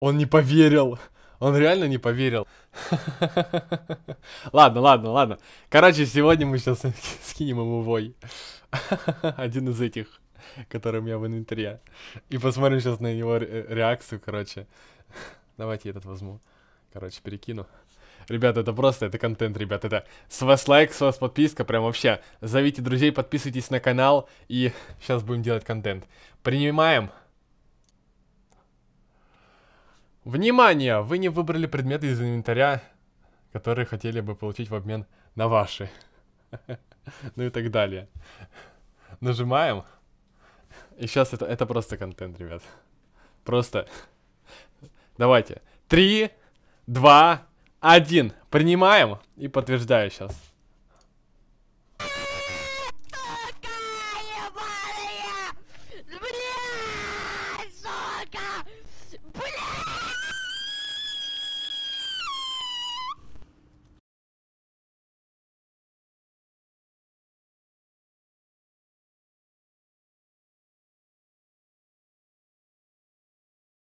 Он не поверил. Он реально не поверил. Ладно, ладно, ладно. Короче, сегодня мы сейчас скинем ему вой. Один из этих, который у меня в инвентаре. И посмотрим сейчас на его реакцию, короче. Давайте я этот возьму. Короче, перекину. Ребята, это просто, это контент, ребят, это с вас лайк, с вас подписка, прям вообще. Зовите друзей, подписывайтесь на канал, и сейчас будем делать контент. Принимаем! Внимание! Вы не выбрали предметы из инвентаря, которые хотели бы получить в обмен на ваши. Ну и так далее. Нажимаем. И сейчас это, это просто контент, ребят. Просто. Давайте. Три, два, один. Принимаем и подтверждаю сейчас. Сука,